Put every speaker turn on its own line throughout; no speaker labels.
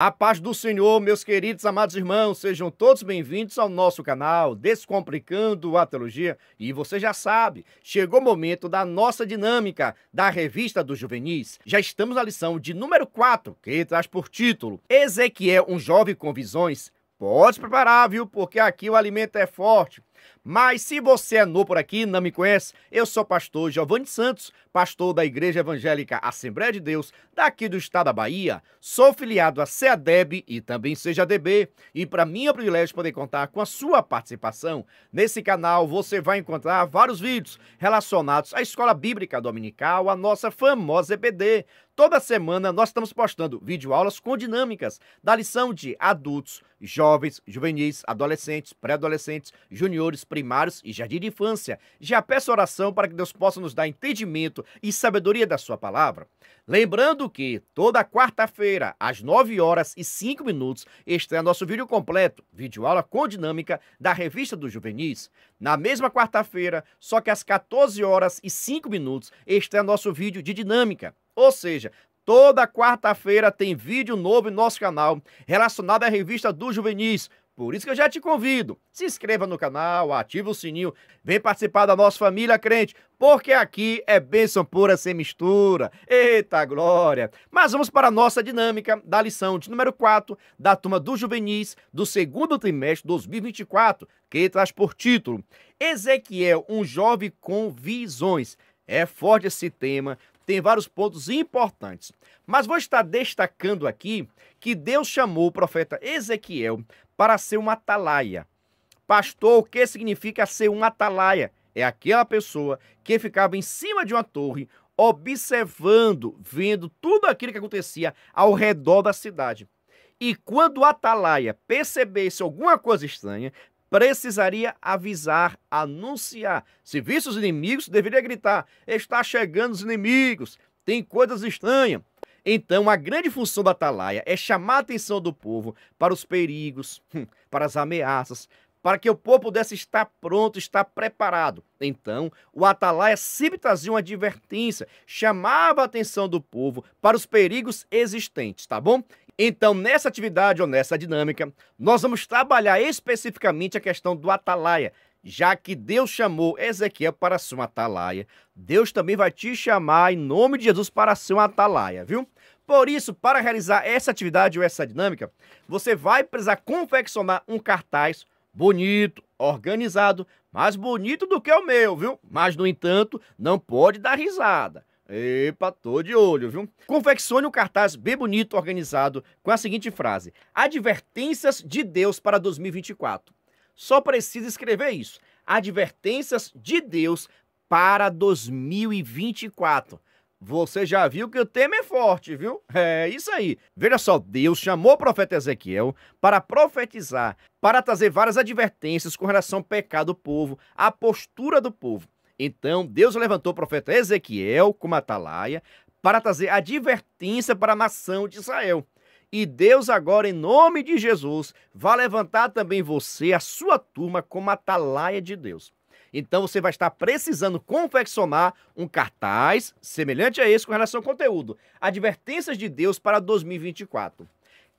A paz do Senhor, meus queridos amados irmãos, sejam todos bem-vindos ao nosso canal Descomplicando a Teologia. E você já sabe, chegou o momento da nossa dinâmica da Revista dos Juvenis. Já estamos na lição de número 4, que traz por título Ezequiel, um jovem com visões. Pode se preparar, viu? Porque aqui o alimento é forte. Mas se você é novo por aqui, não me conhece, eu sou pastor Giovanni Santos, pastor da Igreja Evangélica Assembleia de Deus, daqui do estado da Bahia. Sou filiado à CEADEB e também seja DB. E para mim é um privilégio poder contar com a sua participação. Nesse canal você vai encontrar vários vídeos relacionados à Escola Bíblica Dominical, a nossa famosa EBD. Toda semana nós estamos postando videoaulas com dinâmicas da lição de adultos, jovens, juvenis, adolescentes, pré-adolescentes, juniores educadores primários e jardim de infância. Já peço oração para que Deus possa nos dar entendimento e sabedoria da sua palavra. Lembrando que toda quarta-feira, às 9 horas e 5 minutos, estreia é nosso vídeo completo, vídeo aula com dinâmica da Revista do Juvenis. Na mesma quarta-feira, só que às 14 horas e 5 minutos, estreia é nosso vídeo de dinâmica. Ou seja, Toda quarta-feira tem vídeo novo em nosso canal relacionado à revista do Juvenis. Por isso que eu já te convido, se inscreva no canal, ative o sininho, vem participar da nossa família crente, porque aqui é bênção pura sem mistura. Eita glória! Mas vamos para a nossa dinâmica da lição de número 4 da turma do Juvenis do segundo trimestre de 2024, que traz por título Ezequiel, um jovem com visões. É forte esse tema, tem vários pontos importantes. Mas vou estar destacando aqui que Deus chamou o profeta Ezequiel para ser um atalaia. Pastor, o que significa ser um atalaia? É aquela pessoa que ficava em cima de uma torre, observando, vendo tudo aquilo que acontecia ao redor da cidade. E quando o atalaia percebesse alguma coisa estranha, precisaria avisar, anunciar. Se visse os inimigos, deveria gritar: está chegando os inimigos, tem coisas estranhas. Então, a grande função da atalaia é chamar a atenção do povo para os perigos, hum, para as ameaças, para que o povo pudesse estar pronto, estar preparado. Então, o atalaia sempre trazia uma advertência, chamava a atenção do povo para os perigos existentes, tá bom? Então, nessa atividade ou nessa dinâmica, nós vamos trabalhar especificamente a questão do atalaia. Já que Deus chamou Ezequiel para ser um atalaia, Deus também vai te chamar em nome de Jesus para ser um atalaia, viu? Por isso, para realizar essa atividade ou essa dinâmica, você vai precisar confeccionar um cartaz bonito, organizado, mais bonito do que o meu, viu? Mas, no entanto, não pode dar risada. Epa, tô de olho, viu? Confeccione o cartaz bem bonito organizado com a seguinte frase: Advertências de Deus para 2024. Só precisa escrever isso. Advertências de Deus para 2024. Você já viu que o tema é forte, viu? É isso aí. Veja só, Deus chamou o profeta Ezequiel para profetizar, para trazer várias advertências com relação ao pecado do povo, à postura do povo. Então Deus levantou o profeta Ezequiel como atalaia para trazer advertência para a nação de Israel. E Deus agora, em nome de Jesus, vai levantar também você, a sua turma, como atalaia de Deus. Então você vai estar precisando confeccionar um cartaz semelhante a esse com relação ao conteúdo. Advertências de Deus para 2024.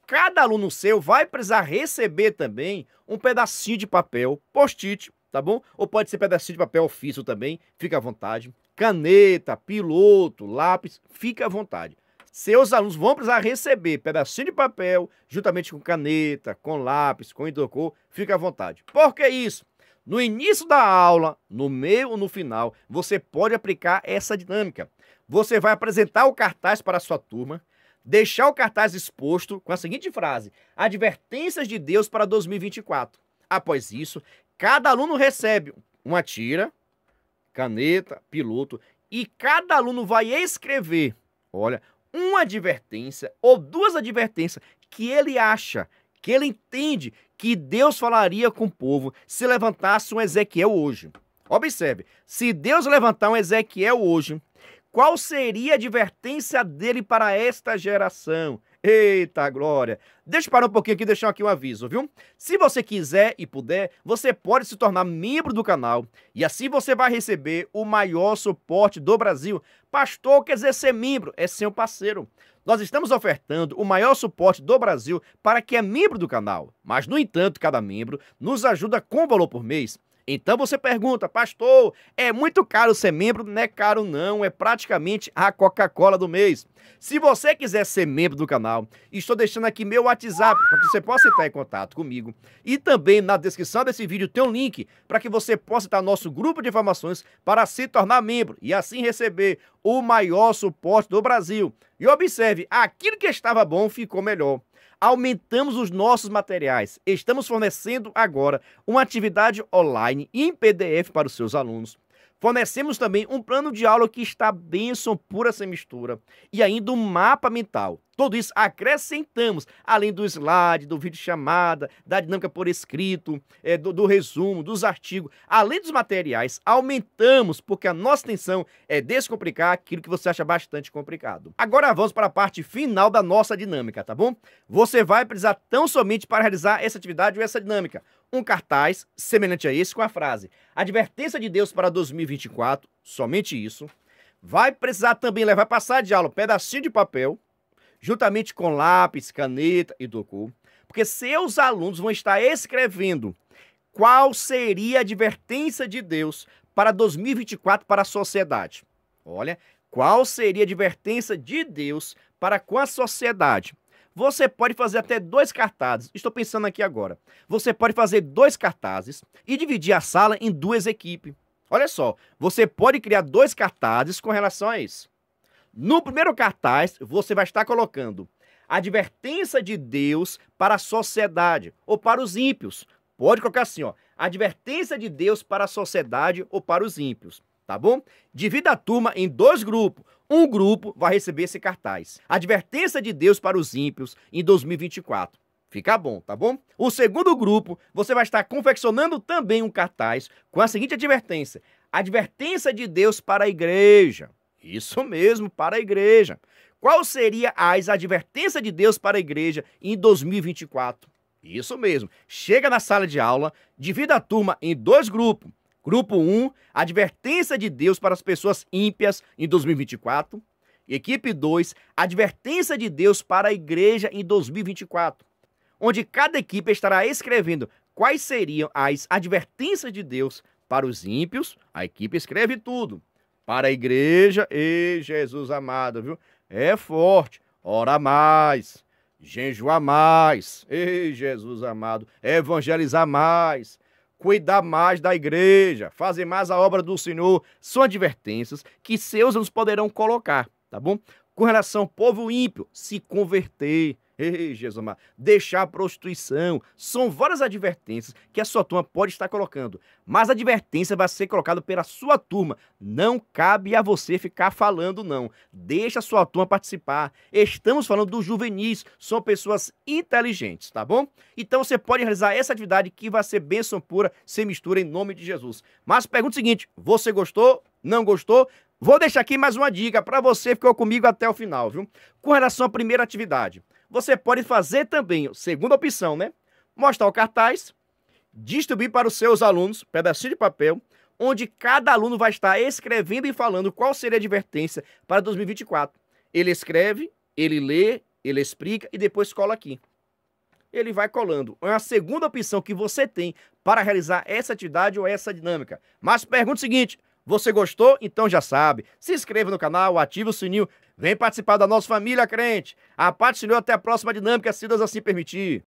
Cada aluno seu vai precisar receber também um pedacinho de papel, post-it, tá bom? Ou pode ser pedacinho de papel ofício também, fica à vontade. Caneta, piloto, lápis, fica à vontade. Seus alunos vão precisar receber pedacinho de papel, juntamente com caneta, com lápis, com hidrocor, fica à vontade. Por que isso? No início da aula, no meio ou no final, você pode aplicar essa dinâmica. Você vai apresentar o cartaz para a sua turma, deixar o cartaz exposto com a seguinte frase: Advertências de Deus para 2024. Após isso, Cada aluno recebe uma tira, caneta, piloto, e cada aluno vai escrever, olha, uma advertência ou duas advertências que ele acha, que ele entende que Deus falaria com o povo se levantasse um Ezequiel hoje. Observe, se Deus levantar um Ezequiel hoje, qual seria a advertência dele para esta geração? Eita glória! Deixa eu parar um pouquinho aqui e deixar aqui um aviso, viu? Se você quiser e puder, você pode se tornar membro do canal e assim você vai receber o maior suporte do Brasil. Pastor quer dizer ser membro, é ser um parceiro. Nós estamos ofertando o maior suporte do Brasil para quem é membro do canal. Mas, no entanto, cada membro nos ajuda com valor por mês então você pergunta, pastor, é muito caro ser membro? Não é caro não, é praticamente a Coca-Cola do mês. Se você quiser ser membro do canal, estou deixando aqui meu WhatsApp para que você possa entrar em contato comigo. E também na descrição desse vídeo tem um link para que você possa estar no nosso grupo de informações para se tornar membro e assim receber o maior suporte do Brasil. E observe, aquilo que estava bom ficou melhor aumentamos os nossos materiais. Estamos fornecendo agora uma atividade online em PDF para os seus alunos. Fornecemos também um plano de aula que está bênção pura sem mistura e ainda um mapa mental tudo isso acrescentamos, além do slide, do vídeo chamada, da dinâmica por escrito, é, do, do resumo, dos artigos, além dos materiais, aumentamos, porque a nossa intenção é descomplicar aquilo que você acha bastante complicado. Agora vamos para a parte final da nossa dinâmica, tá bom? Você vai precisar tão somente para realizar essa atividade ou essa dinâmica. Um cartaz semelhante a esse com a frase Advertência de Deus para 2024, somente isso. Vai precisar também levar para de aula um pedacinho de papel juntamente com lápis, caneta e documento, porque seus alunos vão estar escrevendo qual seria a advertência de Deus para 2024 para a sociedade. Olha, qual seria a advertência de Deus para com a sociedade? Você pode fazer até dois cartazes. Estou pensando aqui agora. Você pode fazer dois cartazes e dividir a sala em duas equipes. Olha só, você pode criar dois cartazes com relação a isso. No primeiro cartaz, você vai estar colocando advertência de Deus para a sociedade ou para os ímpios. Pode colocar assim, ó. Advertência de Deus para a sociedade ou para os ímpios, tá bom? Divida a turma em dois grupos. Um grupo vai receber esse cartaz. Advertência de Deus para os ímpios em 2024. Fica bom, tá bom? O segundo grupo, você vai estar confeccionando também um cartaz com a seguinte advertência: Advertência de Deus para a igreja. Isso mesmo, para a igreja. Qual seria as advertências de Deus para a igreja em 2024? Isso mesmo. Chega na sala de aula, divida a turma em dois grupos. Grupo 1, advertência de Deus para as pessoas ímpias em 2024. Equipe 2, advertência de Deus para a igreja em 2024. Onde cada equipe estará escrevendo quais seriam as advertências de Deus para os ímpios. A equipe escreve tudo para a igreja. Ei, Jesus amado, viu? É forte. Ora mais. Jejuar mais. Ei, Jesus amado. Evangelizar mais cuidar mais da igreja, fazer mais a obra do Senhor. São advertências que seus nos poderão colocar, tá bom? Com relação ao povo ímpio, se converter. Ei, Jesus amado, deixar a prostituição. São várias advertências que a sua turma pode estar colocando. Mas a advertência vai ser colocada pela sua turma. Não cabe a você ficar falando, não. Deixa a sua turma participar. Estamos falando dos juvenis, são pessoas inteligentes, tá bom? Então você pode realizar essa atividade que vai ser bênção pura, sem mistura, em nome de Jesus. Mas pergunta o seguinte: você gostou? Não gostou? Vou deixar aqui mais uma dica para você que ficou comigo até o final, viu? Com relação à primeira atividade. Você pode fazer também, segunda opção, né? Mostrar o cartaz, distribuir para os seus alunos, pedacinho de papel, onde cada aluno vai estar escrevendo e falando qual seria a advertência para 2024. Ele escreve, ele lê, ele explica e depois cola aqui. Ele vai colando. É a segunda opção que você tem para realizar essa atividade ou essa dinâmica. Mas pergunta o seguinte: você gostou? Então já sabe. Se inscreva no canal, ative o sininho. Vem participar da nossa família crente. A parte Senhor até a próxima dinâmica, se Deus assim permitir.